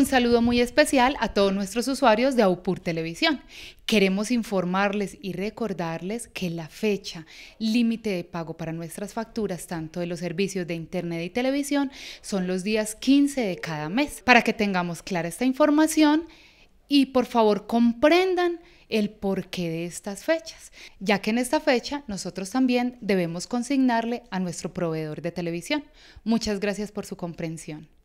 Un saludo muy especial a todos nuestros usuarios de Aupur Televisión. Queremos informarles y recordarles que la fecha límite de pago para nuestras facturas, tanto de los servicios de Internet y televisión, son los días 15 de cada mes. Para que tengamos clara esta información y por favor comprendan el porqué de estas fechas, ya que en esta fecha nosotros también debemos consignarle a nuestro proveedor de televisión. Muchas gracias por su comprensión.